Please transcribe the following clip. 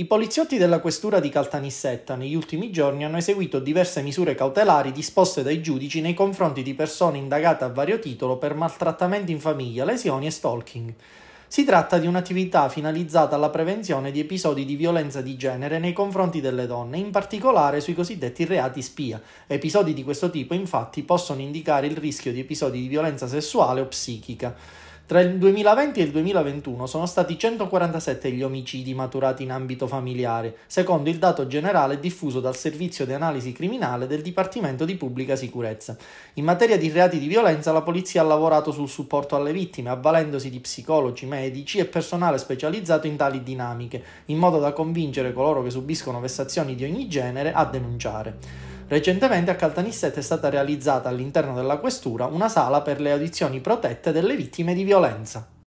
I poliziotti della questura di Caltanissetta negli ultimi giorni hanno eseguito diverse misure cautelari disposte dai giudici nei confronti di persone indagate a vario titolo per maltrattamenti in famiglia, lesioni e stalking. Si tratta di un'attività finalizzata alla prevenzione di episodi di violenza di genere nei confronti delle donne, in particolare sui cosiddetti reati spia. Episodi di questo tipo infatti possono indicare il rischio di episodi di violenza sessuale o psichica. Tra il 2020 e il 2021 sono stati 147 gli omicidi maturati in ambito familiare, secondo il dato generale diffuso dal Servizio di Analisi Criminale del Dipartimento di Pubblica Sicurezza. In materia di reati di violenza la polizia ha lavorato sul supporto alle vittime, avvalendosi di psicologi, medici e personale specializzato in tali dinamiche, in modo da convincere coloro che subiscono vessazioni di ogni genere a denunciare. Recentemente a Caltanissetta è stata realizzata all'interno della questura una sala per le audizioni protette delle vittime di violenza.